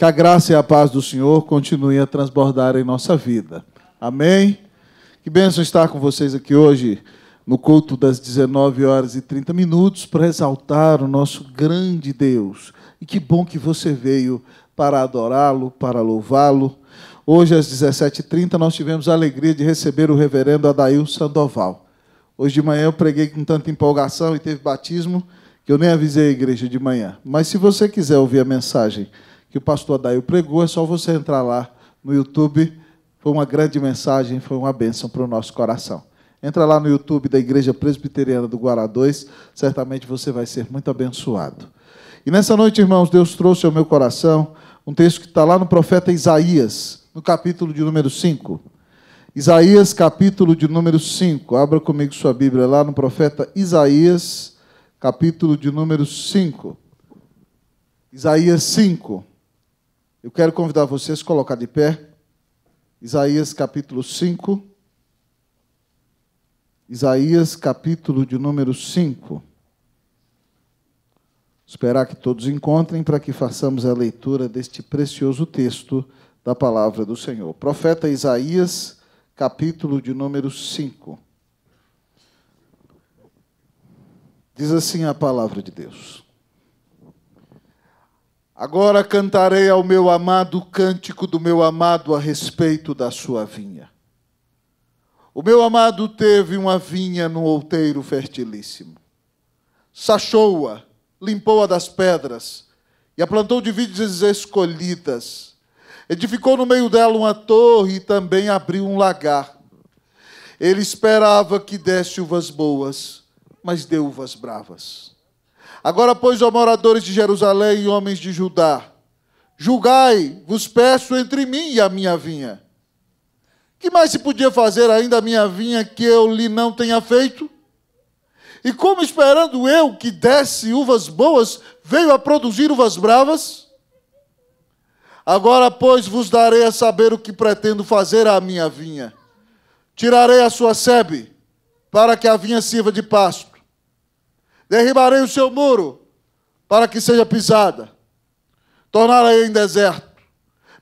Que a graça e a paz do Senhor continuem a transbordar em nossa vida. Amém? Que bênção estar com vocês aqui hoje no culto das 19 horas e 30 minutos para exaltar o nosso grande Deus. E que bom que você veio para adorá-lo, para louvá-lo. Hoje, às 17h30, nós tivemos a alegria de receber o reverendo Adail Sandoval. Hoje de manhã eu preguei com tanta empolgação e teve batismo que eu nem avisei a igreja de manhã. Mas se você quiser ouvir a mensagem que o pastor Adair pregou, é só você entrar lá no YouTube. Foi uma grande mensagem, foi uma bênção para o nosso coração. Entra lá no YouTube da Igreja Presbiteriana do Guará 2, certamente você vai ser muito abençoado. E nessa noite, irmãos, Deus trouxe ao meu coração um texto que está lá no profeta Isaías, no capítulo de número 5. Isaías, capítulo de número 5. Abra comigo sua Bíblia lá no profeta Isaías, capítulo de número 5. Isaías 5. Eu quero convidar vocês a colocar de pé Isaías capítulo 5. Isaías capítulo de número 5. Esperar que todos encontrem para que façamos a leitura deste precioso texto da palavra do Senhor. Profeta Isaías, capítulo de número 5. Diz assim a palavra de Deus. Agora cantarei ao meu amado o cântico do meu amado a respeito da sua vinha. O meu amado teve uma vinha no outeiro fertilíssimo. Sachou-a, limpou-a das pedras e a plantou de vides escolhidas. Edificou no meio dela uma torre e também abriu um lagar. Ele esperava que desse uvas boas, mas deu uvas bravas. Agora, pois, ó moradores de Jerusalém e homens de Judá, julgai, vos peço, entre mim e a minha vinha. Que mais se podia fazer ainda a minha vinha que eu lhe não tenha feito? E como esperando eu que desse uvas boas, veio a produzir uvas bravas? Agora, pois, vos darei a saber o que pretendo fazer à minha vinha. Tirarei a sua sebe, para que a vinha sirva de pasto Derribarei o seu muro para que seja pisada. Tornarei em deserto.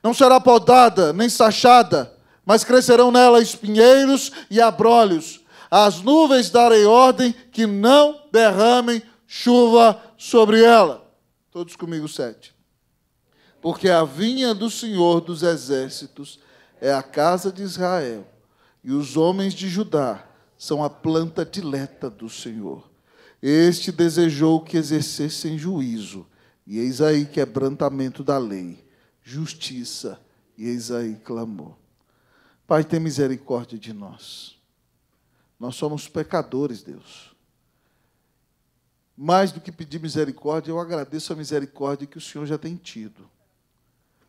Não será podada nem sachada, mas crescerão nela espinheiros e abrolhos. As nuvens darei ordem que não derramem chuva sobre ela. Todos comigo, sete. Porque a vinha do Senhor dos Exércitos é a casa de Israel, e os homens de Judá são a planta dileta do Senhor. Este desejou que exercessem juízo, e eis aí quebrantamento da lei, justiça, e eis aí clamor. Pai, tem misericórdia de nós. Nós somos pecadores, Deus. Mais do que pedir misericórdia, eu agradeço a misericórdia que o Senhor já tem tido.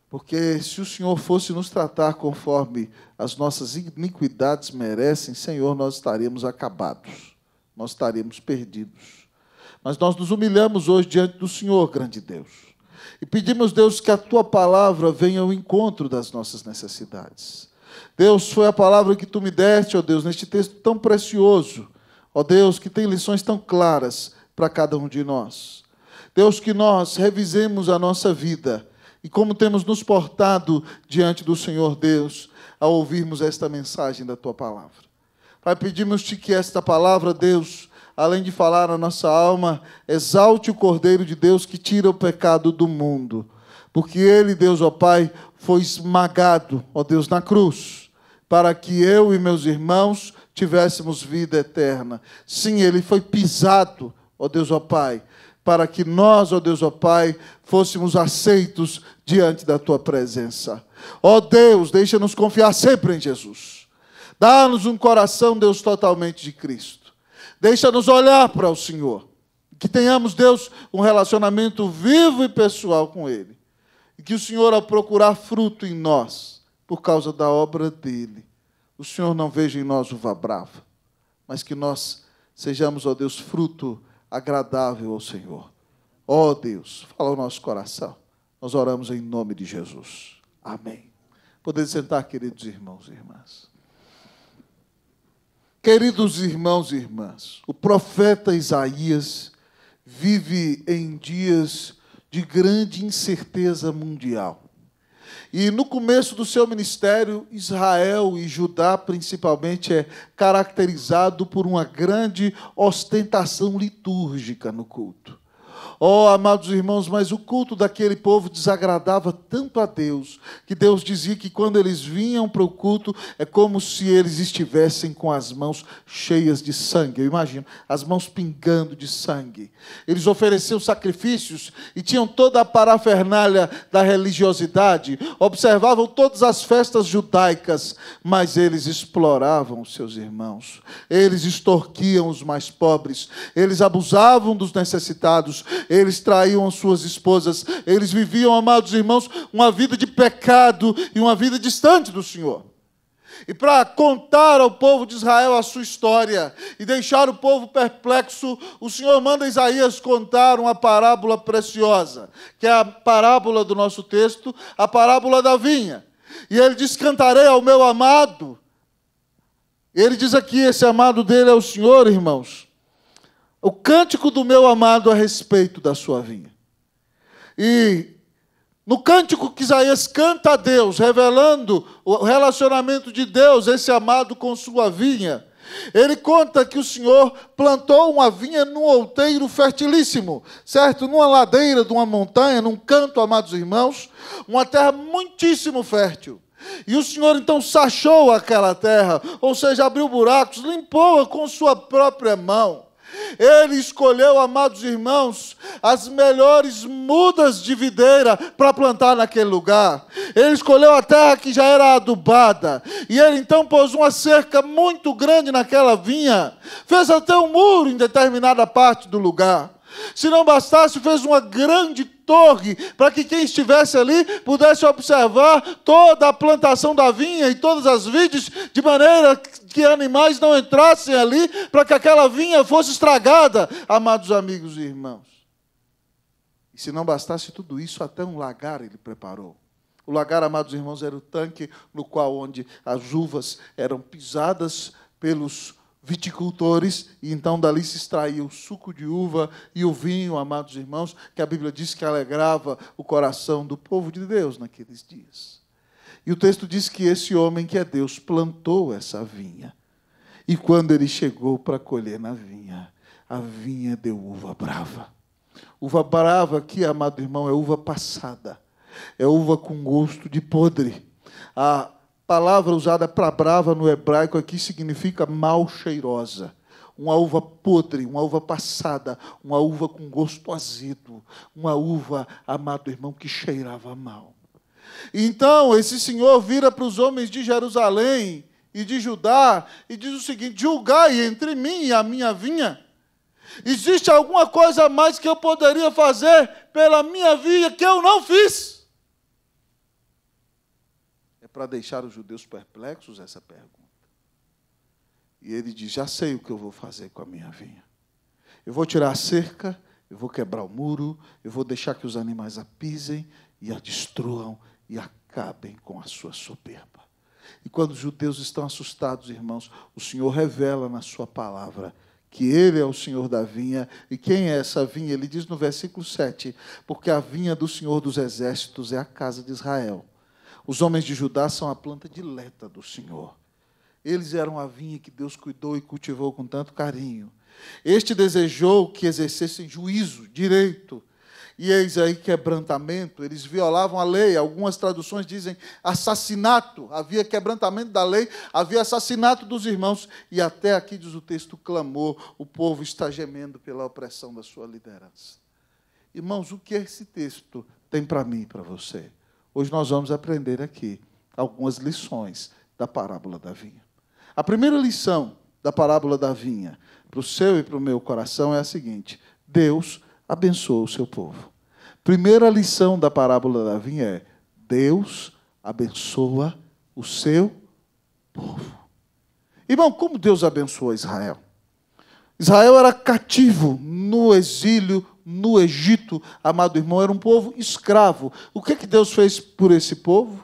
Porque se o Senhor fosse nos tratar conforme as nossas iniquidades merecem, Senhor, nós estaremos acabados nós estaremos perdidos. Mas nós nos humilhamos hoje diante do Senhor, grande Deus. E pedimos, Deus, que a tua palavra venha ao encontro das nossas necessidades. Deus, foi a palavra que tu me deste, ó Deus, neste texto tão precioso, ó Deus, que tem lições tão claras para cada um de nós. Deus, que nós revisemos a nossa vida e como temos nos portado diante do Senhor Deus ao ouvirmos esta mensagem da tua palavra. Pai, pedimos-te que esta palavra, Deus, além de falar a nossa alma, exalte o Cordeiro de Deus que tira o pecado do mundo. Porque ele, Deus, ó Pai, foi esmagado, ó Deus, na cruz, para que eu e meus irmãos tivéssemos vida eterna. Sim, ele foi pisado, ó Deus, ó Pai, para que nós, ó Deus, ó Pai, fôssemos aceitos diante da tua presença. Ó Deus, deixa-nos confiar sempre em Jesus Dá-nos um coração, Deus, totalmente de Cristo. Deixa-nos olhar para o Senhor. Que tenhamos, Deus, um relacionamento vivo e pessoal com Ele. E que o Senhor, ao procurar fruto em nós, por causa da obra dele, o Senhor não veja em nós uva brava, mas que nós sejamos, ó Deus, fruto agradável ao Senhor. Ó Deus, fala o nosso coração. Nós oramos em nome de Jesus. Amém. Poder sentar, queridos irmãos e irmãs. Queridos irmãos e irmãs, o profeta Isaías vive em dias de grande incerteza mundial. E no começo do seu ministério, Israel e Judá, principalmente, é caracterizado por uma grande ostentação litúrgica no culto. Oh, amados irmãos, mas o culto daquele povo desagradava tanto a Deus, que Deus dizia que quando eles vinham para o culto, é como se eles estivessem com as mãos cheias de sangue. Eu imagino, as mãos pingando de sangue. Eles ofereciam sacrifícios e tinham toda a parafernália da religiosidade, observavam todas as festas judaicas, mas eles exploravam os seus irmãos, eles extorquiam os mais pobres, eles abusavam dos necessitados, eles traíam suas esposas, eles viviam, amados irmãos, uma vida de pecado e uma vida distante do Senhor. E para contar ao povo de Israel a sua história e deixar o povo perplexo, o Senhor manda Isaías contar uma parábola preciosa, que é a parábola do nosso texto, a parábola da vinha. E ele diz: Cantarei ao meu amado. Ele diz aqui: esse amado dele é o Senhor, irmãos o cântico do meu amado a respeito da sua vinha. E no cântico que Isaías canta a Deus, revelando o relacionamento de Deus, esse amado com sua vinha, ele conta que o Senhor plantou uma vinha num outeiro fertilíssimo, certo? Numa ladeira de uma montanha, num canto, amados irmãos, uma terra muitíssimo fértil. E o Senhor então sachou aquela terra, ou seja, abriu buracos, limpou-a com sua própria mão. Ele escolheu, amados irmãos, as melhores mudas de videira para plantar naquele lugar. Ele escolheu a terra que já era adubada. E ele então pôs uma cerca muito grande naquela vinha. Fez até um muro em determinada parte do lugar. Se não bastasse, fez uma grande torre para que quem estivesse ali pudesse observar toda a plantação da vinha e todas as vides, de maneira que animais não entrassem ali para que aquela vinha fosse estragada, amados amigos e irmãos. E se não bastasse tudo isso, até um lagar ele preparou. O lagar, amados irmãos, era o tanque no qual onde as uvas eram pisadas pelos viticultores, e então dali se extraía o suco de uva e o vinho, amados irmãos, que a Bíblia diz que alegrava o coração do povo de Deus naqueles dias. E o texto diz que esse homem que é Deus plantou essa vinha. E quando ele chegou para colher na vinha, a vinha deu uva brava. Uva brava aqui, amado irmão, é uva passada. É uva com gosto de podre. A palavra usada para brava no hebraico aqui significa mal cheirosa. Uma uva podre, uma uva passada, uma uva com gosto azedo, uma uva, amado irmão, que cheirava mal. Então, esse senhor vira para os homens de Jerusalém e de Judá e diz o seguinte: julgai entre mim e a minha vinha. Existe alguma coisa a mais que eu poderia fazer pela minha vinha que eu não fiz? para deixar os judeus perplexos essa é pergunta. E ele diz: Já sei o que eu vou fazer com a minha vinha. Eu vou tirar a cerca, eu vou quebrar o muro, eu vou deixar que os animais a pisem e a destruam e acabem com a sua soberba. E quando os judeus estão assustados, irmãos, o Senhor revela na sua palavra que ele é o Senhor da vinha. E quem é essa vinha? Ele diz no versículo 7: Porque a vinha do Senhor dos exércitos é a casa de Israel. Os homens de Judá são a planta dileta do Senhor. Eles eram a vinha que Deus cuidou e cultivou com tanto carinho. Este desejou que exercessem juízo, direito. E eis aí quebrantamento, eles violavam a lei. Algumas traduções dizem assassinato. Havia quebrantamento da lei, havia assassinato dos irmãos. E até aqui, diz o texto, clamou o povo está gemendo pela opressão da sua liderança. Irmãos, o que esse texto tem para mim e para você? Hoje nós vamos aprender aqui algumas lições da parábola da vinha. A primeira lição da parábola da vinha para o seu e para o meu coração é a seguinte: Deus abençoa o seu povo. Primeira lição da parábola da vinha é: Deus abençoa o seu povo. Irmão, como Deus abençoa Israel? Israel era cativo no exílio no Egito, amado irmão, era um povo escravo. O que, é que Deus fez por esse povo?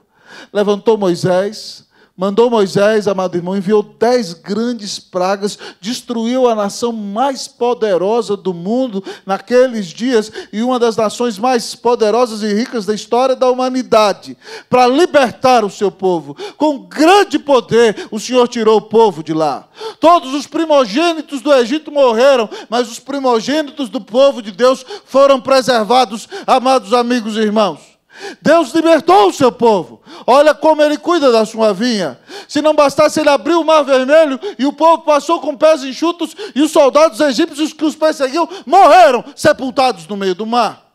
Levantou Moisés, mandou Moisés, amado irmão, enviou dez grandes pragas, destruiu a nação mais poderosa do mundo naqueles dias e uma das nações mais poderosas e ricas da história da humanidade, para libertar o seu povo. Com grande poder, o Senhor tirou o povo de lá. Todos os primogênitos do Egito morreram, mas os primogênitos do povo de Deus foram preservados, amados amigos e irmãos. Deus libertou o seu povo. Olha como ele cuida da sua vinha. Se não bastasse, ele abriu o mar vermelho e o povo passou com pés enxutos e os soldados egípcios que os perseguiam morreram sepultados no meio do mar.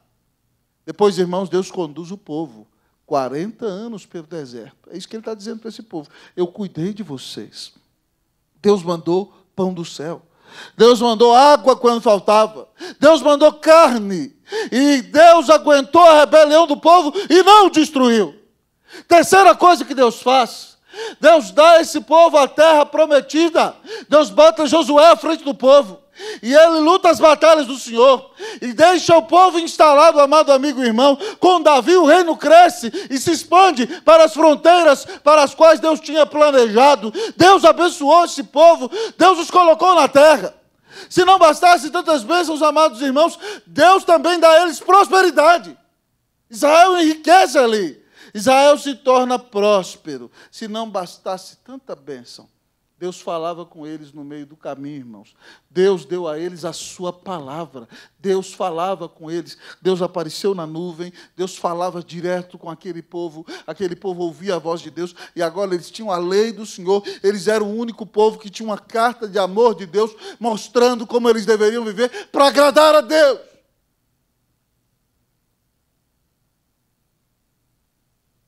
Depois, irmãos, Deus conduz o povo 40 anos pelo deserto. É isso que ele está dizendo para esse povo. Eu cuidei de vocês. Deus mandou pão do céu. Deus mandou água quando faltava. Deus mandou carne e Deus aguentou a rebelião do povo e não destruiu. Terceira coisa que Deus faz: Deus dá a esse povo a terra prometida. Deus bota Josué à frente do povo. E ele luta as batalhas do Senhor. E deixa o povo instalado, amado amigo e irmão. Com Davi, o reino cresce e se expande para as fronteiras para as quais Deus tinha planejado. Deus abençoou esse povo. Deus os colocou na terra. Se não bastasse tantas bênçãos, amados irmãos, Deus também dá a eles prosperidade. Israel enriquece ali. Israel se torna próspero. Se não bastasse tanta bênção, Deus falava com eles no meio do caminho, irmãos. Deus deu a eles a sua palavra. Deus falava com eles. Deus apareceu na nuvem. Deus falava direto com aquele povo. Aquele povo ouvia a voz de Deus. E agora eles tinham a lei do Senhor. Eles eram o único povo que tinha uma carta de amor de Deus, mostrando como eles deveriam viver para agradar a Deus.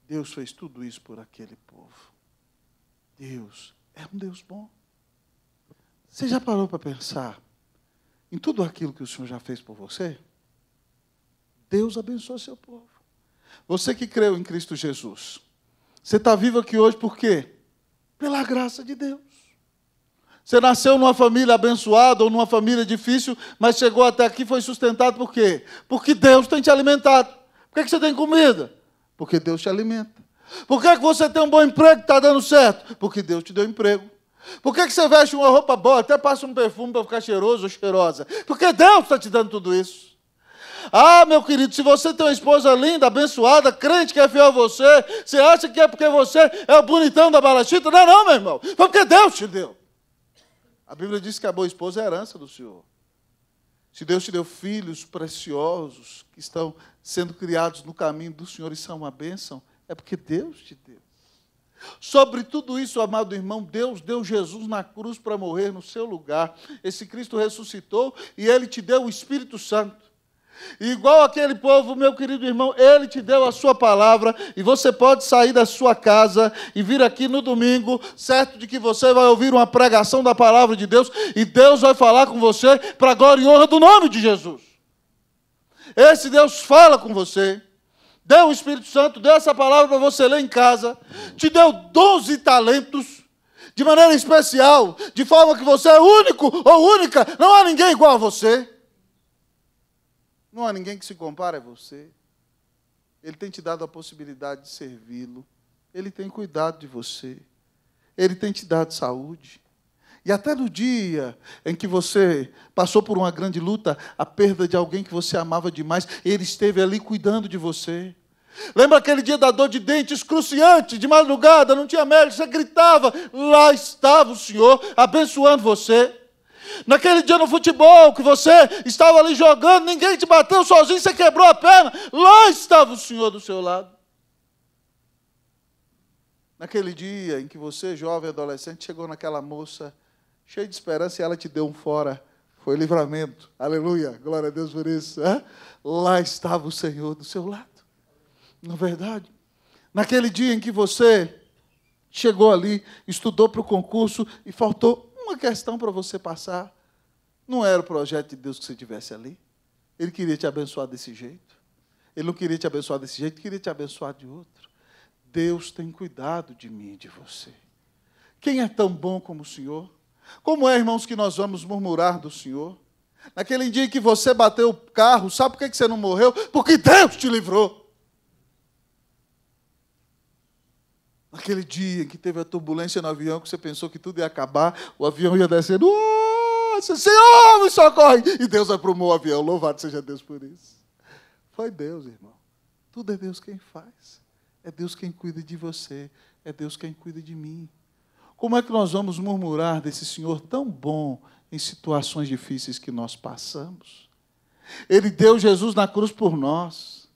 Deus fez tudo isso por aquele povo. Deus é um Deus bom. Você já parou para pensar em tudo aquilo que o Senhor já fez por você? Deus abençoa seu povo. Você que creu em Cristo Jesus, você está vivo aqui hoje por quê? Pela graça de Deus. Você nasceu numa família abençoada ou numa família difícil, mas chegou até aqui e foi sustentado por quê? Porque Deus tem te alimentado. Por que, que você tem comida? Porque Deus te alimenta. Por que, é que você tem um bom emprego que está dando certo? Porque Deus te deu emprego. Por que, é que você veste uma roupa boa, até passa um perfume para ficar cheiroso ou cheirosa? Porque Deus está te dando tudo isso. Ah, meu querido, se você tem uma esposa linda, abençoada, crente que é fiel a você, você acha que é porque você é o bonitão da balachita? Não, não, meu irmão. Foi porque Deus te deu. A Bíblia diz que a boa esposa é herança do Senhor. Se Deus te deu filhos preciosos que estão sendo criados no caminho do Senhor e são uma bênção, é porque Deus te deu. Sobre tudo isso, amado irmão, Deus deu Jesus na cruz para morrer no seu lugar. Esse Cristo ressuscitou e ele te deu o Espírito Santo. E igual aquele povo, meu querido irmão, ele te deu a sua palavra e você pode sair da sua casa e vir aqui no domingo, certo de que você vai ouvir uma pregação da palavra de Deus e Deus vai falar com você para glória e honra do nome de Jesus. Esse Deus fala com você deu o Espírito Santo, deu essa palavra para você ler em casa, te deu 12 talentos, de maneira especial, de forma que você é único ou única, não há ninguém igual a você. Não há ninguém que se compare a você. Ele tem te dado a possibilidade de servi-lo. Ele tem cuidado de você. Ele tem te dado saúde. E até no dia em que você passou por uma grande luta, a perda de alguém que você amava demais, ele esteve ali cuidando de você. Lembra aquele dia da dor de dente excruciante, de madrugada, não tinha médico, você gritava, lá estava o Senhor abençoando você. Naquele dia no futebol que você estava ali jogando, ninguém te bateu sozinho, você quebrou a perna, lá estava o Senhor do seu lado. Naquele dia em que você, jovem adolescente, chegou naquela moça cheio de esperança, e ela te deu um fora. Foi livramento. Aleluia. Glória a Deus por isso. Hã? Lá estava o Senhor do seu lado. Na é verdade, naquele dia em que você chegou ali, estudou para o concurso e faltou uma questão para você passar, não era o projeto de Deus que você tivesse ali. Ele queria te abençoar desse jeito. Ele não queria te abençoar desse jeito, queria te abençoar de outro. Deus tem cuidado de mim e de você. Quem é tão bom como o Senhor? Como é, irmãos, que nós vamos murmurar do Senhor? Naquele dia em que você bateu o carro, sabe por que você não morreu? Porque Deus te livrou. Naquele dia em que teve a turbulência no avião, que você pensou que tudo ia acabar, o avião ia descendo. Nossa, Senhor, me socorre! E Deus aprumou o avião. Louvado seja Deus por isso. Foi Deus, irmão. Tudo é Deus quem faz. É Deus quem cuida de você. É Deus quem cuida de mim. Como é que nós vamos murmurar desse Senhor tão bom em situações difíceis que nós passamos? Ele deu Jesus na cruz por nós.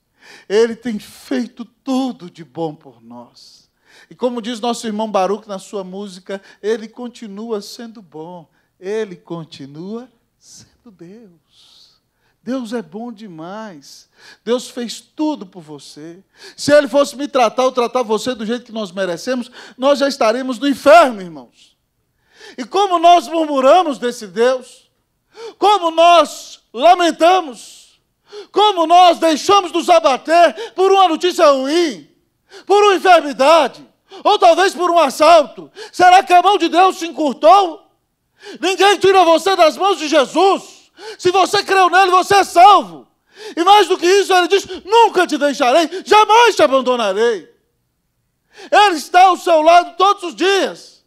Ele tem feito tudo de bom por nós. E como diz nosso irmão Baruch na sua música, ele continua sendo bom. Ele continua sendo Deus. Deus é bom demais. Deus fez tudo por você. Se Ele fosse me tratar ou tratar você do jeito que nós merecemos, nós já estaremos no inferno, irmãos. E como nós murmuramos desse Deus, como nós lamentamos, como nós deixamos nos abater por uma notícia ruim, por uma enfermidade, ou talvez por um assalto, será que a mão de Deus se encurtou? Ninguém tira você das mãos de Jesus. Se você creu nele, você é salvo. E mais do que isso, ele diz: Nunca te deixarei, jamais te abandonarei. Ele está ao seu lado todos os dias.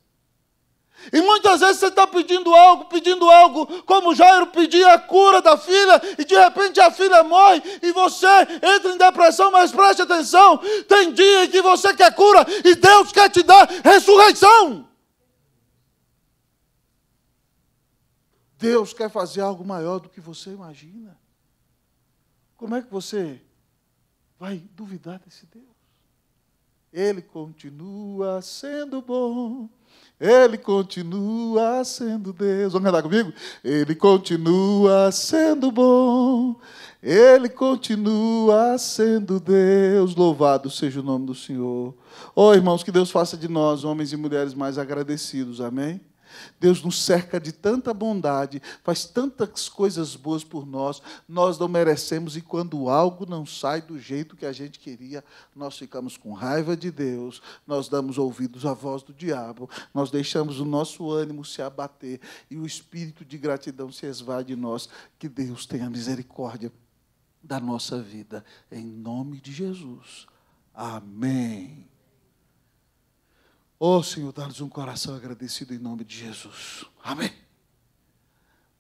E muitas vezes você está pedindo algo, pedindo algo, como Jairo pedia a cura da filha, e de repente a filha morre, e você entra em depressão, mas preste atenção: tem dia em que você quer cura, e Deus quer te dar ressurreição. Deus quer fazer algo maior do que você imagina. Como é que você vai duvidar desse Deus? Ele continua sendo bom. Ele continua sendo Deus. Vamos cantar comigo? Ele continua sendo bom. Ele continua sendo Deus. Louvado seja o nome do Senhor. Oh, irmãos, que Deus faça de nós, homens e mulheres, mais agradecidos. Amém? Deus nos cerca de tanta bondade, faz tantas coisas boas por nós, nós não merecemos, e quando algo não sai do jeito que a gente queria, nós ficamos com raiva de Deus, nós damos ouvidos à voz do diabo, nós deixamos o nosso ânimo se abater e o espírito de gratidão se esvai de nós. Que Deus tenha misericórdia da nossa vida, em nome de Jesus. Amém. Oh, Senhor, dá-nos um coração agradecido em nome de Jesus. Amém.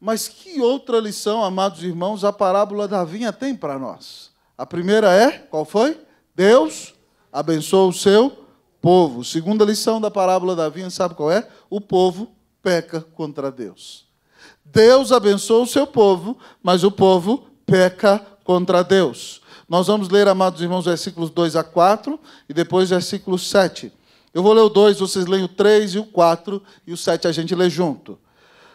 Mas que outra lição, amados irmãos, a parábola da vinha tem para nós? A primeira é, qual foi? Deus abençoa o seu povo. Segunda lição da parábola da vinha, sabe qual é? O povo peca contra Deus. Deus abençoa o seu povo, mas o povo peca contra Deus. Nós vamos ler, amados irmãos, versículos 2 a 4 e depois versículo 7. Eu vou ler o 2, vocês leem o 3 e o 4, e o 7 a gente lê junto.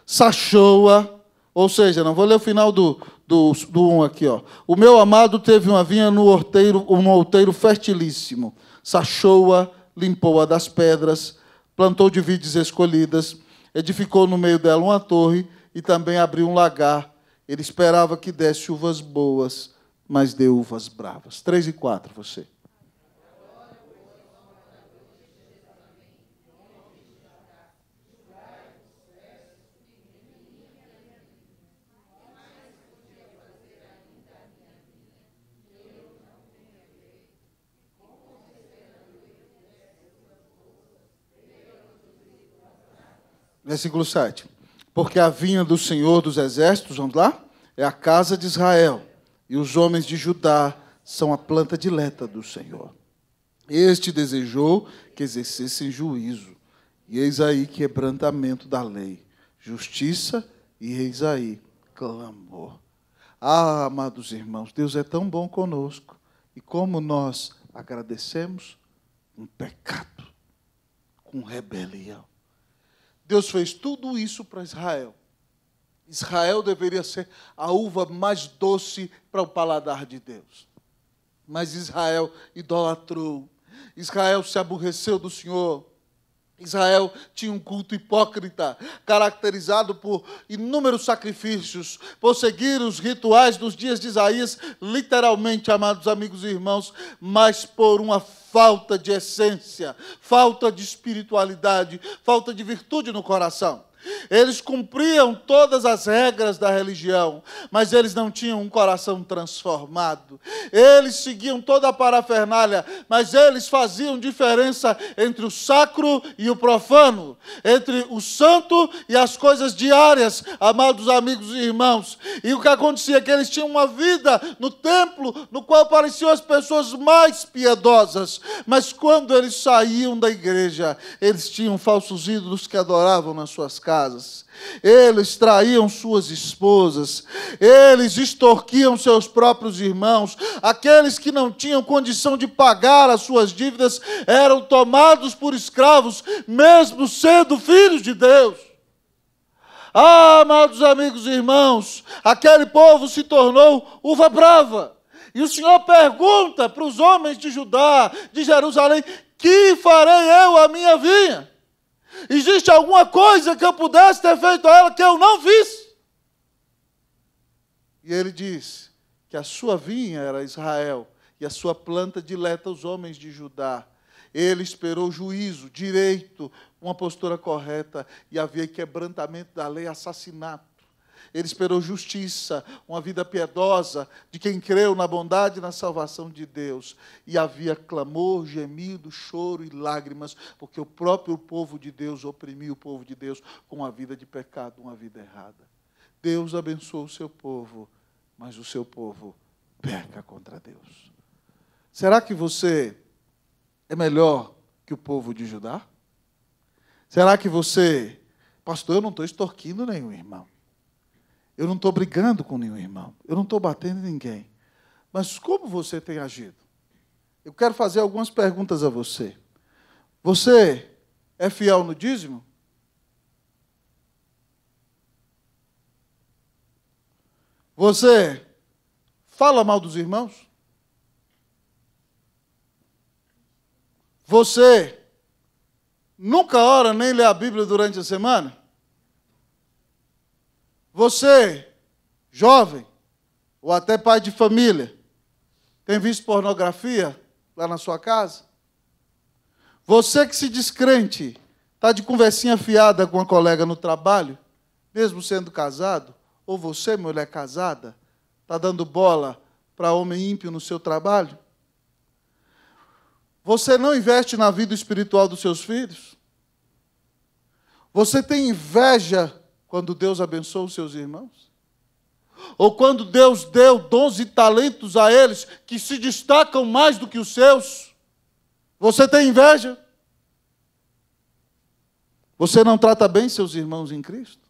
Sachoa, ou seja, não vou ler o final do, do, do 1 um aqui. Ó. O meu amado teve uma vinha no horteiro, um outeiro fertilíssimo. Sachoa, limpou-a das pedras, plantou de vides escolhidas, edificou no meio dela uma torre e também abriu um lagar. Ele esperava que desse uvas boas, mas deu uvas bravas. 3 e 4, você. versículo 7. Porque a vinha do Senhor dos Exércitos, vamos lá, é a casa de Israel, e os homens de Judá são a planta dileta do Senhor. Este desejou que exercessem juízo, e eis aí quebrantamento da lei, justiça, e eis aí clamor. Ah, amados irmãos, Deus é tão bom conosco, e como nós agradecemos um pecado com rebelião. Deus fez tudo isso para Israel. Israel deveria ser a uva mais doce para o paladar de Deus. Mas Israel idolatrou. Israel se aborreceu do Senhor. Israel tinha um culto hipócrita, caracterizado por inúmeros sacrifícios, por seguir os rituais dos dias de Isaías, literalmente, amados amigos e irmãos, mas por uma falta de essência, falta de espiritualidade, falta de virtude no coração. Eles cumpriam todas as regras da religião, mas eles não tinham um coração transformado. Eles seguiam toda a parafernália, mas eles faziam diferença entre o sacro e o profano, entre o santo e as coisas diárias, amados amigos e irmãos. E o que acontecia é que eles tinham uma vida no templo no qual pareciam as pessoas mais piedosas, mas quando eles saíam da igreja, eles tinham falsos ídolos que adoravam nas suas casas casas, eles traíam suas esposas, eles extorquiam seus próprios irmãos, aqueles que não tinham condição de pagar as suas dívidas eram tomados por escravos, mesmo sendo filhos de Deus. Ah, amados amigos e irmãos, aquele povo se tornou uva brava. E o Senhor pergunta para os homens de Judá, de Jerusalém: que farei eu a minha vinha? Existe alguma coisa que eu pudesse ter feito a ela que eu não fiz? E ele diz que a sua vinha era Israel e a sua planta dileta os homens de Judá. Ele esperou juízo, direito, uma postura correta e havia quebrantamento da lei, assassinato ele esperou justiça, uma vida piedosa de quem creu na bondade e na salvação de Deus. E havia clamor, gemido, choro e lágrimas, porque o próprio povo de Deus oprimia o povo de Deus com uma vida de pecado, uma vida errada. Deus abençoou o seu povo, mas o seu povo peca contra Deus. Será que você é melhor que o povo de Judá? Será que você, pastor, eu não estou extorquindo nenhum irmão. Eu não estou brigando com nenhum irmão. Eu não estou batendo em ninguém. Mas como você tem agido? Eu quero fazer algumas perguntas a você. Você é fiel no dízimo? Você fala mal dos irmãos? Você nunca ora nem lê a Bíblia durante a semana? Você, jovem, ou até pai de família, tem visto pornografia lá na sua casa? Você que se descrente, está de conversinha fiada com uma colega no trabalho, mesmo sendo casado, ou você, mulher casada, está dando bola para homem ímpio no seu trabalho? Você não investe na vida espiritual dos seus filhos? Você tem inveja quando Deus abençoou os seus irmãos? Ou quando Deus deu dons e talentos a eles que se destacam mais do que os seus? Você tem inveja? Você não trata bem seus irmãos em Cristo?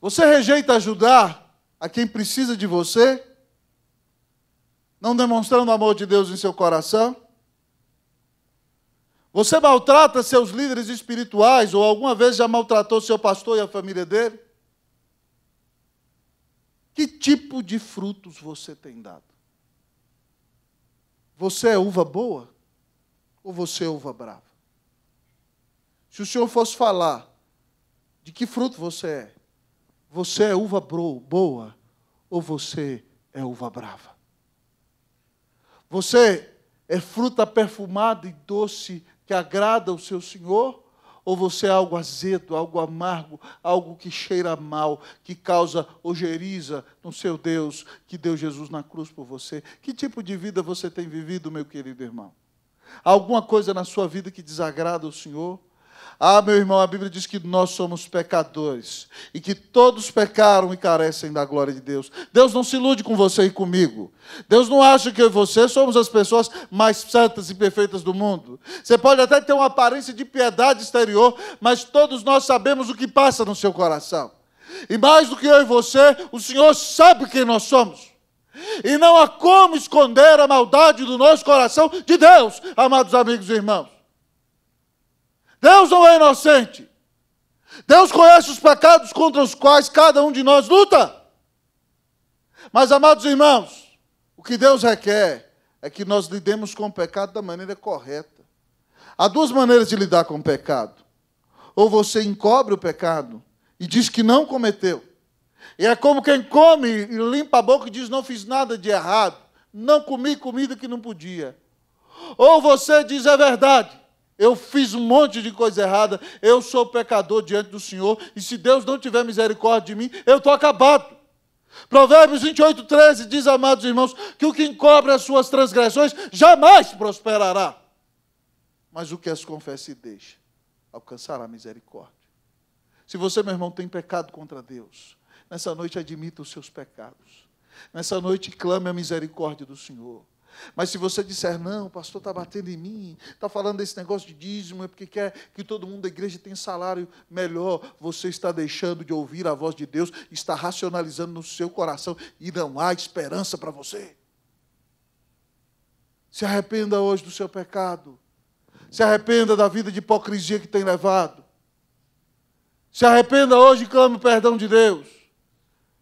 Você rejeita ajudar a quem precisa de você? Não demonstrando o amor de Deus em seu coração? Você maltrata seus líderes espirituais ou alguma vez já maltratou seu pastor e a família dele? Que tipo de frutos você tem dado? Você é uva boa ou você é uva brava? Se o senhor fosse falar de que fruto você é, você é uva boa ou você é uva brava? Você é fruta perfumada e doce que agrada o seu Senhor? Ou você é algo azedo, algo amargo, algo que cheira mal, que causa ojeriza no seu Deus, que deu Jesus na cruz por você? Que tipo de vida você tem vivido, meu querido irmão? Há alguma coisa na sua vida que desagrada o Senhor? Ah, meu irmão, a Bíblia diz que nós somos pecadores e que todos pecaram e carecem da glória de Deus. Deus não se ilude com você e comigo. Deus não acha que eu e você somos as pessoas mais santas e perfeitas do mundo. Você pode até ter uma aparência de piedade exterior, mas todos nós sabemos o que passa no seu coração. E mais do que eu e você, o Senhor sabe quem nós somos. E não há como esconder a maldade do nosso coração de Deus, amados amigos e irmãos. Deus não é inocente. Deus conhece os pecados contra os quais cada um de nós luta. Mas, amados irmãos, o que Deus requer é que nós lidemos com o pecado da maneira correta. Há duas maneiras de lidar com o pecado. Ou você encobre o pecado e diz que não cometeu. E é como quem come e limpa a boca e diz: Não fiz nada de errado. Não comi comida que não podia. Ou você diz: É verdade. Eu fiz um monte de coisa errada, eu sou pecador diante do Senhor, e se Deus não tiver misericórdia de mim, eu estou acabado. Provérbios 28, 13 diz, amados irmãos, que o que encobre as suas transgressões jamais prosperará. Mas o que as confessa e deixa, alcançará misericórdia. Se você, meu irmão, tem pecado contra Deus, nessa noite admita os seus pecados. Nessa noite clame a misericórdia do Senhor. Mas se você disser, não, o pastor está batendo em mim, está falando desse negócio de dízimo, é porque quer que todo mundo da igreja tenha salário melhor, você está deixando de ouvir a voz de Deus, está racionalizando no seu coração e não há esperança para você. Se arrependa hoje do seu pecado. Se arrependa da vida de hipocrisia que tem levado. Se arrependa hoje e clame o perdão de Deus.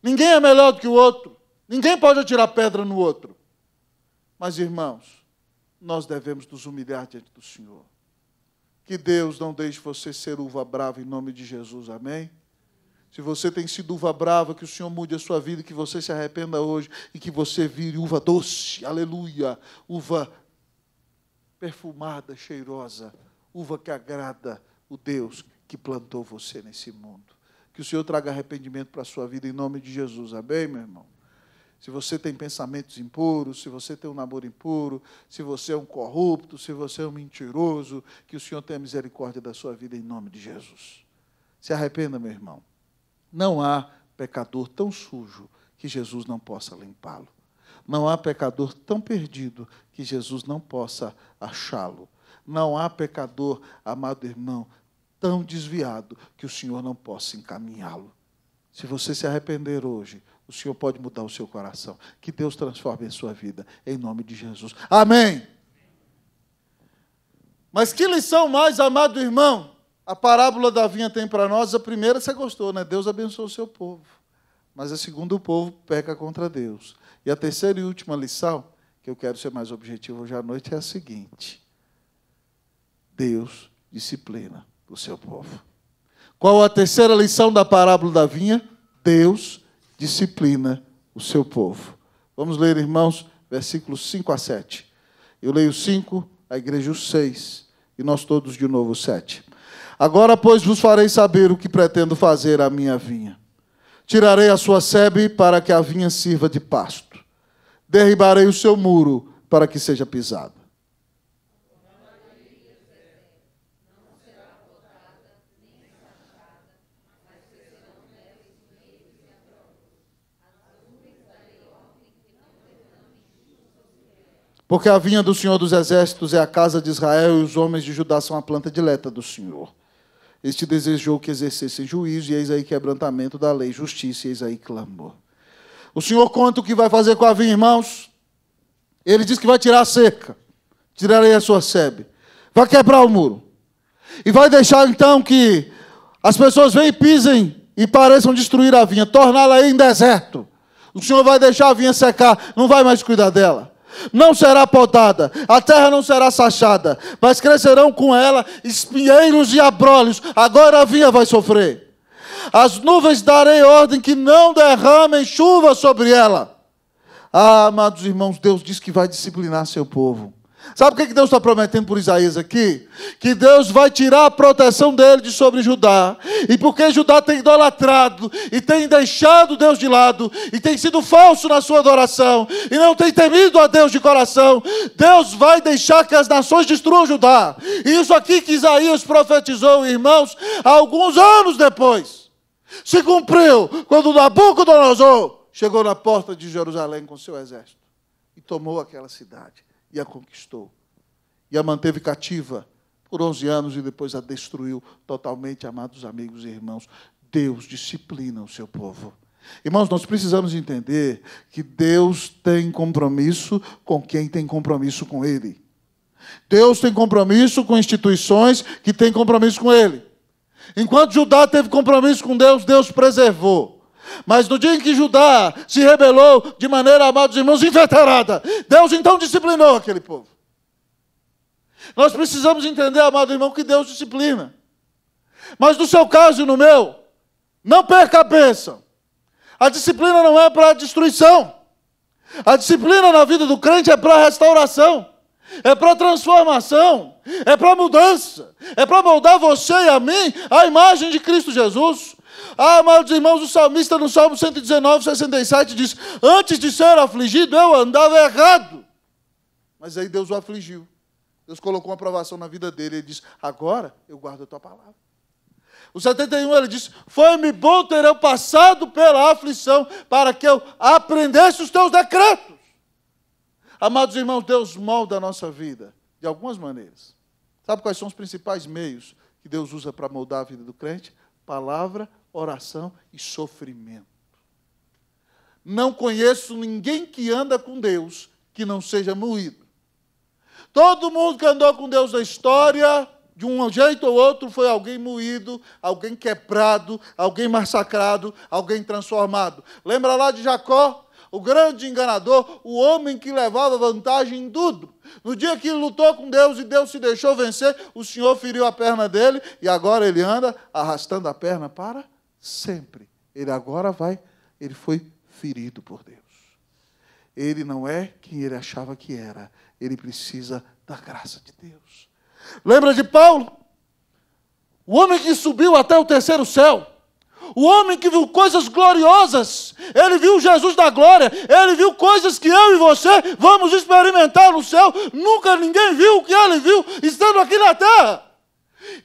Ninguém é melhor do que o outro. Ninguém pode atirar pedra no outro. Mas, irmãos, nós devemos nos humilhar diante do Senhor. Que Deus não deixe você ser uva brava em nome de Jesus, amém? Se você tem sido uva brava, que o Senhor mude a sua vida, que você se arrependa hoje e que você vire uva doce, aleluia, uva perfumada, cheirosa, uva que agrada o Deus que plantou você nesse mundo. Que o Senhor traga arrependimento para a sua vida em nome de Jesus, amém, meu irmão? se você tem pensamentos impuros, se você tem um namoro impuro, se você é um corrupto, se você é um mentiroso, que o Senhor tenha misericórdia da sua vida em nome de Jesus. Se arrependa, meu irmão. Não há pecador tão sujo que Jesus não possa limpá-lo. Não há pecador tão perdido que Jesus não possa achá-lo. Não há pecador, amado irmão, tão desviado que o Senhor não possa encaminhá-lo. Se você se arrepender hoje, o Senhor pode mudar o seu coração. Que Deus transforme a sua vida, em nome de Jesus. Amém. Mas que lição mais, amado irmão? A parábola da vinha tem para nós. A primeira você gostou, né? Deus abençoa o seu povo. Mas a segunda, o povo peca contra Deus. E a terceira e última lição, que eu quero ser mais objetivo hoje à noite, é a seguinte: Deus disciplina o seu povo. Qual a terceira lição da parábola da vinha? Deus disciplina o seu povo. Vamos ler, irmãos, versículos 5 a 7. Eu leio 5, a igreja o 6, e nós todos de novo 7. Agora, pois, vos farei saber o que pretendo fazer à minha vinha. Tirarei a sua sebe para que a vinha sirva de pasto. Derribarei o seu muro para que seja pisado. Porque a vinha do Senhor dos Exércitos é a casa de Israel e os homens de Judá são a planta dileta do Senhor. Este desejou que exercesse juízo, e eis aí quebrantamento da lei, justiça, e eis aí clamor. O Senhor conta o que vai fazer com a vinha, irmãos. Ele diz que vai tirar a cerca, aí a sua sebe, vai quebrar o muro. E vai deixar então que as pessoas venham e pisem e pareçam destruir a vinha, torná-la em deserto. O Senhor vai deixar a vinha secar, não vai mais cuidar dela não será podada, a terra não será sachada, mas crescerão com ela espinheiros e abrolhos, agora a vinha vai sofrer. As nuvens darei ordem que não derramem chuva sobre ela. Ah, amados irmãos, Deus diz que vai disciplinar seu povo. Sabe o que Deus está prometendo por Isaías aqui? Que Deus vai tirar a proteção dele de sobre Judá. E porque Judá tem idolatrado e tem deixado Deus de lado e tem sido falso na sua adoração e não tem temido a Deus de coração, Deus vai deixar que as nações destruam Judá. E isso aqui que Isaías profetizou, irmãos, alguns anos depois, se cumpriu quando Nabucodonosor chegou na porta de Jerusalém com seu exército e tomou aquela cidade e a conquistou. E a manteve cativa por 11 anos e depois a destruiu totalmente, amados amigos e irmãos. Deus disciplina o seu povo. Irmãos, nós precisamos entender que Deus tem compromisso com quem tem compromisso com Ele. Deus tem compromisso com instituições que têm compromisso com Ele. Enquanto Judá teve compromisso com Deus, Deus preservou. Mas no dia em que Judá se rebelou de maneira, amados irmãos, inveterada, Deus então disciplinou aquele povo. Nós precisamos entender, amado irmão, que Deus disciplina. Mas no seu caso e no meu, não perca a bênção. A disciplina não é para a destruição. A disciplina na vida do crente é para a restauração, é para transformação, é para mudança, é para moldar você e a mim à imagem de Cristo Jesus. Ah, amados irmãos, o salmista no Salmo 119, 67 diz: Antes de ser afligido, eu andava errado. Mas aí Deus o afligiu. Deus colocou uma aprovação na vida dele. Ele diz: Agora eu guardo a tua palavra. O 71 ele diz: Foi-me bom ter eu passado pela aflição, para que eu aprendesse os teus decretos. Amados irmãos, Deus molda a nossa vida de algumas maneiras. Sabe quais são os principais meios que Deus usa para moldar a vida do crente? palavra, oração e sofrimento. Não conheço ninguém que anda com Deus que não seja moído. Todo mundo que andou com Deus na história, de um jeito ou outro, foi alguém moído, alguém quebrado, alguém massacrado, alguém transformado. Lembra lá de Jacó? o grande enganador, o homem que levava vantagem em tudo. No dia que ele lutou com Deus e Deus se deixou vencer, o Senhor feriu a perna dele e agora ele anda arrastando a perna para sempre. Ele agora vai, ele foi ferido por Deus. Ele não é quem ele achava que era. Ele precisa da graça de Deus. Lembra de Paulo? O homem que subiu até o terceiro céu o homem que viu coisas gloriosas, ele viu Jesus da glória, ele viu coisas que eu e você vamos experimentar no céu. Nunca ninguém viu o que ele viu estando aqui na terra.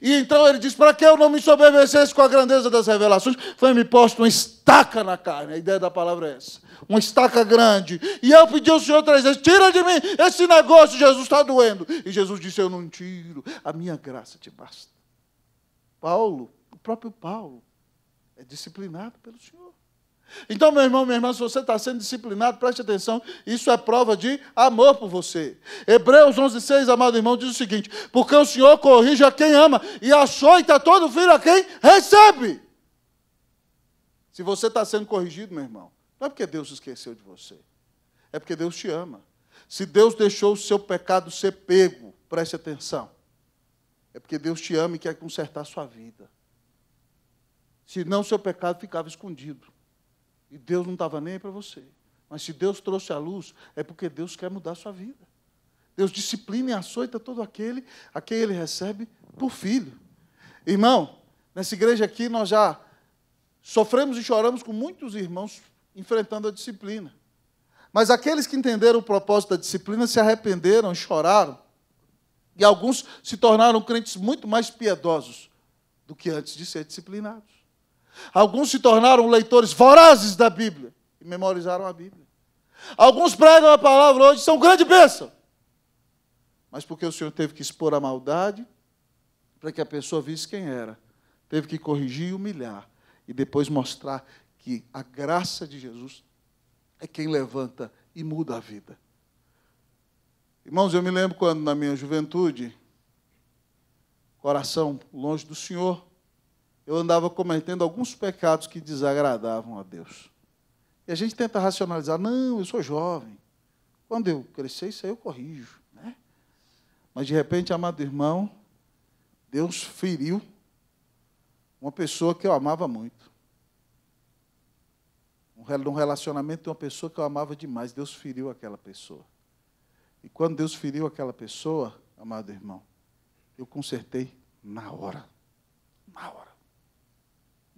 E então ele diz: Para que eu não me sobrevivesse com a grandeza das revelações? Foi-me posto uma estaca na carne. A ideia da palavra é essa: uma estaca grande. E eu pedi ao Senhor três vezes: Tira de mim esse negócio, Jesus está doendo. E Jesus disse: Eu não tiro, a minha graça te basta. Paulo, o próprio Paulo, é disciplinado pelo Senhor. Então, meu irmão, minha irmã, se você está sendo disciplinado, preste atenção, isso é prova de amor por você. Hebreus 11,6, amado irmão, diz o seguinte: Porque o Senhor corrige a quem ama e açoita todo filho a quem recebe. Se você está sendo corrigido, meu irmão, não é porque Deus esqueceu de você, é porque Deus te ama. Se Deus deixou o seu pecado ser pego, preste atenção, é porque Deus te ama e quer consertar a sua vida. Senão seu pecado ficava escondido. E Deus não estava nem para você. Mas se Deus trouxe a luz, é porque Deus quer mudar a sua vida. Deus disciplina e açoita todo aquele a quem ele recebe por filho. Irmão, nessa igreja aqui nós já sofremos e choramos com muitos irmãos enfrentando a disciplina. Mas aqueles que entenderam o propósito da disciplina se arrependeram, choraram, e alguns se tornaram crentes muito mais piedosos do que antes de ser disciplinados. Alguns se tornaram leitores vorazes da Bíblia e memorizaram a Bíblia. Alguns pregam a palavra hoje, são grande bênção. Mas porque o Senhor teve que expor a maldade para que a pessoa visse quem era, teve que corrigir e humilhar e depois mostrar que a graça de Jesus é quem levanta e muda a vida. Irmãos, eu me lembro quando na minha juventude, coração longe do Senhor, eu andava cometendo alguns pecados que desagradavam a Deus. E a gente tenta racionalizar, não, eu sou jovem. Quando eu crescer, isso aí eu corrijo. Né? Mas, de repente, amado irmão, Deus feriu uma pessoa que eu amava muito. Um relacionamento de uma pessoa que eu amava demais. Deus feriu aquela pessoa. E quando Deus feriu aquela pessoa, amado irmão, eu consertei na hora. Na hora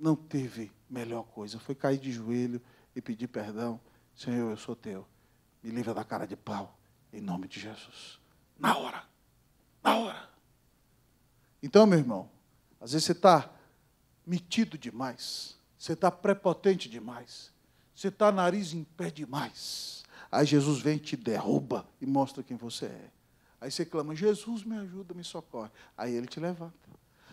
não teve melhor coisa. Foi cair de joelho e pedir perdão. Senhor, eu sou teu. Me livra da cara de pau, em nome de Jesus. Na hora. Na hora. Então, meu irmão, às vezes você está metido demais. Você está prepotente demais. Você está nariz em pé demais. Aí Jesus vem, te derruba e mostra quem você é. Aí você clama: Jesus, me ajuda, me socorre. Aí ele te levanta.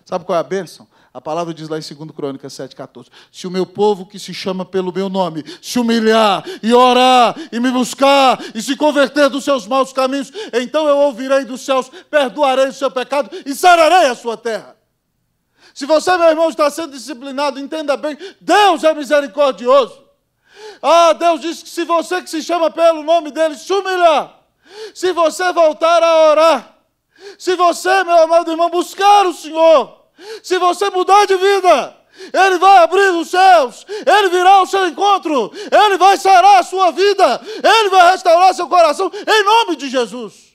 Sabe qual é a bênção? A palavra diz lá em 2 Crônicas 7,14: Se o meu povo que se chama pelo meu nome se humilhar e orar e me buscar e se converter dos seus maus caminhos, então eu ouvirei dos céus, perdoarei o seu pecado e sararei a sua terra. Se você, meu irmão, está sendo disciplinado, entenda bem: Deus é misericordioso. Ah, Deus diz que se você que se chama pelo nome dele se humilhar, se você voltar a orar, se você, meu amado irmão, buscar o Senhor, se você mudar de vida, Ele vai abrir os céus, Ele virá ao seu encontro, Ele vai sarar a sua vida, Ele vai restaurar seu coração, em nome de Jesus.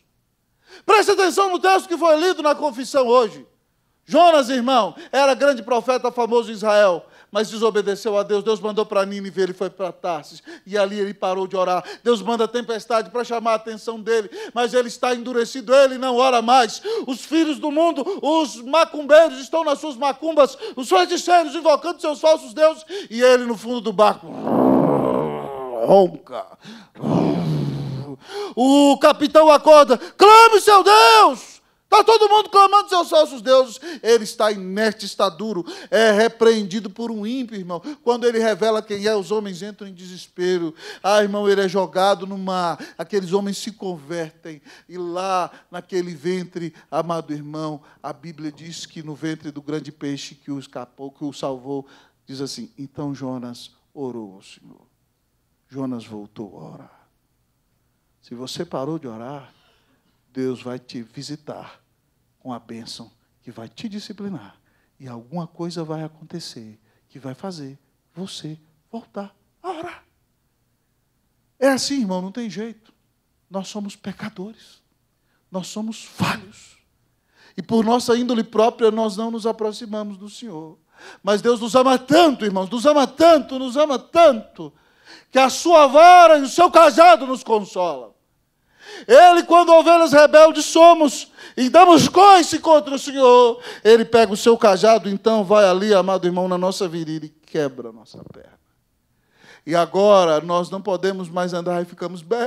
Preste atenção no texto que foi lido na confissão hoje. Jonas, irmão, era grande profeta famoso de Israel mas desobedeceu a Deus. Deus mandou para Nínive, ele foi para Tarsis, e ali ele parou de orar. Deus manda a tempestade para chamar a atenção dele, mas ele está endurecido, ele não ora mais. Os filhos do mundo, os macumbeiros estão nas suas macumbas, os feiticeiros invocando seus falsos deuses, e ele no fundo do barco ronca. O capitão acorda, clame seu Deus! Está todo mundo clamando seus falsos deuses. Ele está inerte, está duro, é repreendido por um ímpio, irmão. Quando ele revela quem é, os homens entram em desespero. Ah, irmão, ele é jogado no mar. Aqueles homens se convertem. E lá, naquele ventre, amado irmão, a Bíblia diz que no ventre do grande peixe que o escapou, que o salvou, diz assim: então Jonas orou ao Senhor. Jonas voltou a orar. Se você parou de orar, Deus vai te visitar com a bênção que vai te disciplinar. E alguma coisa vai acontecer que vai fazer você voltar a orar. É assim, irmão, não tem jeito. Nós somos pecadores. Nós somos falhos. E por nossa índole própria, nós não nos aproximamos do Senhor. Mas Deus nos ama tanto, irmãos, nos ama tanto, nos ama tanto, que a sua vara e o seu cajado nos consolam. Ele, quando ovelhas rebeldes somos, e damos coice contra o Senhor. Ele pega o seu cajado, então vai ali, amado irmão, na nossa virilha e quebra a nossa perna. E agora nós não podemos mais andar e ficamos bem,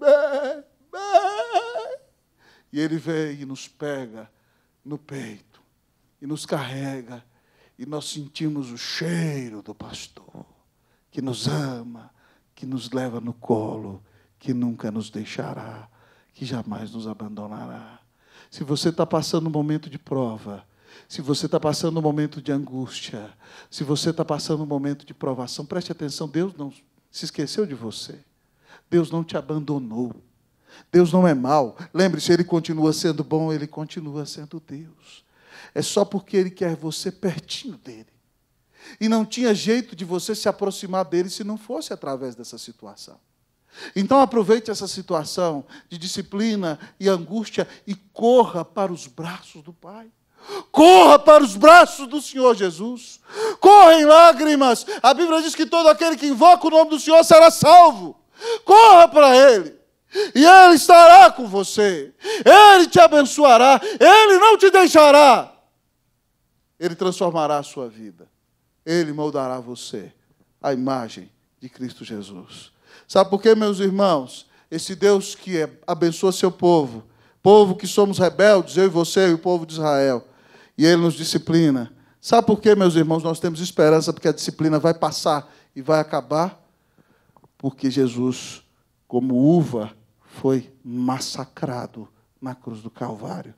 bem, bem. E ele vem e nos pega no peito e nos carrega e nós sentimos o cheiro do pastor que nos ama, que nos leva no colo, que nunca nos deixará, que jamais nos abandonará. Se você está passando um momento de prova, se você está passando um momento de angústia, se você está passando um momento de provação, preste atenção: Deus não se esqueceu de você. Deus não te abandonou. Deus não é mau. Lembre-se, Ele continua sendo bom, Ele continua sendo Deus. É só porque Ele quer você pertinho dele. E não tinha jeito de você se aproximar dele se não fosse através dessa situação. Então aproveite essa situação de disciplina e angústia e corra para os braços do Pai. Corra para os braços do Senhor Jesus. Corra em lágrimas. A Bíblia diz que todo aquele que invoca o nome do Senhor será salvo. Corra para Ele. E Ele estará com você. Ele te abençoará. Ele não te deixará. Ele transformará a sua vida. Ele moldará você à imagem de Cristo Jesus. Sabe por quê, meus irmãos? Esse Deus que é, abençoa seu povo, povo que somos rebeldes, eu e você e o povo de Israel, e ele nos disciplina. Sabe por quê, meus irmãos? Nós temos esperança porque a disciplina vai passar e vai acabar, porque Jesus, como uva, foi massacrado na cruz do Calvário.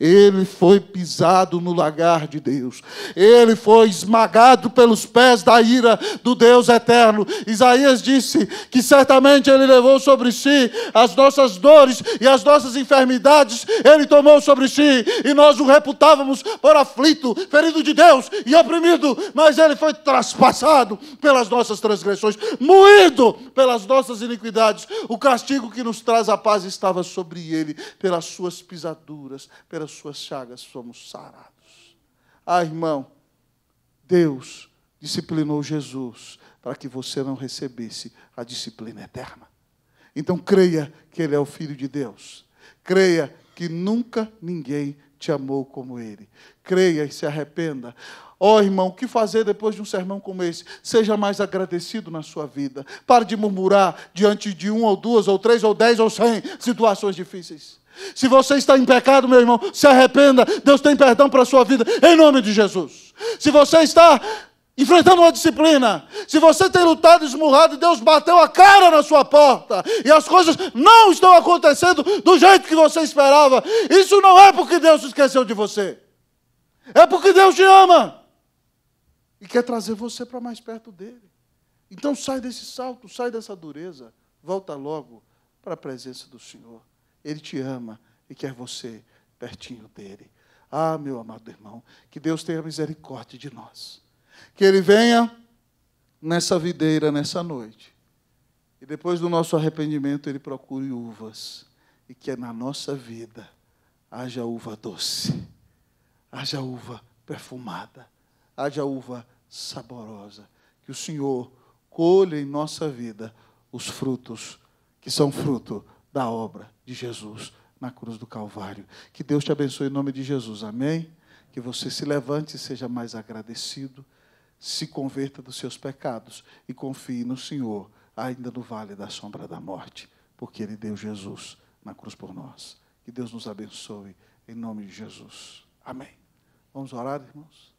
Ele foi pisado no lagar de Deus. Ele foi esmagado pelos pés da ira do Deus eterno. Isaías disse que certamente ele levou sobre si as nossas dores e as nossas enfermidades. Ele tomou sobre si e nós o reputávamos por aflito, ferido de Deus e oprimido. Mas ele foi traspassado pelas nossas transgressões, moído pelas nossas iniquidades. O castigo que nos traz a paz estava sobre ele, pelas suas pisaduras pelas suas chagas somos sarados. Ah, irmão, Deus disciplinou Jesus para que você não recebesse a disciplina eterna. Então creia que Ele é o Filho de Deus. Creia que nunca ninguém te amou como Ele. Creia e se arrependa. Ó oh, irmão, o que fazer depois de um sermão como esse? Seja mais agradecido na sua vida. Pare de murmurar diante de um ou duas ou três ou dez ou cem situações difíceis. Se você está em pecado, meu irmão, se arrependa. Deus tem perdão para a sua vida, em nome de Jesus. Se você está enfrentando uma disciplina, se você tem lutado, esmurrado, Deus bateu a cara na sua porta e as coisas não estão acontecendo do jeito que você esperava, isso não é porque Deus esqueceu de você. É porque Deus te ama e quer trazer você para mais perto dele. Então sai desse salto, sai dessa dureza, volta logo para a presença do Senhor. Ele te ama e quer você pertinho dele. Ah, meu amado irmão, que Deus tenha misericórdia de nós. Que Ele venha nessa videira, nessa noite. E depois do nosso arrependimento, Ele procure uvas. E que na nossa vida haja uva doce, haja uva perfumada, haja uva saborosa. Que o Senhor colhe em nossa vida os frutos que são fruto da obra de Jesus na cruz do Calvário. Que Deus te abençoe em nome de Jesus. Amém? Que você se levante e seja mais agradecido, se converta dos seus pecados e confie no Senhor, ainda no vale da sombra da morte, porque Ele deu Jesus na cruz por nós. Que Deus nos abençoe em nome de Jesus. Amém. Vamos orar, irmãos?